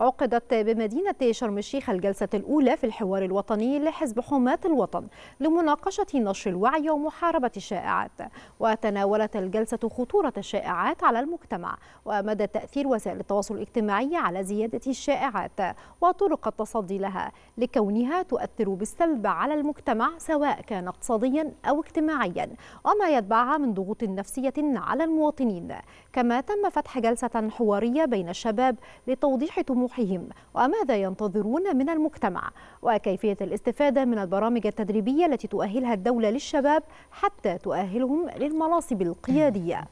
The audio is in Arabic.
عقدت بمدينة شرم الشيخ الجلسة الأولى في الحوار الوطني لحزب حماة الوطن لمناقشة نشر الوعي ومحاربة الشائعات وتناولت الجلسة خطورة الشائعات على المجتمع ومدى تأثير وسائل التواصل الاجتماعي على زيادة الشائعات وطرق التصدي لها لكونها تؤثر بالسلب على المجتمع سواء كان اقتصاديا أو اجتماعيا وما يتبعها من ضغوط نفسية على المواطنين كما تم فتح جلسة حوارية بين الشباب لتوضيح طموح طموحهم وماذا ينتظرون من المجتمع وكيفية الاستفادة من البرامج التدريبية التي تؤهلها الدولة للشباب حتى تؤهلهم للمناصب القيادية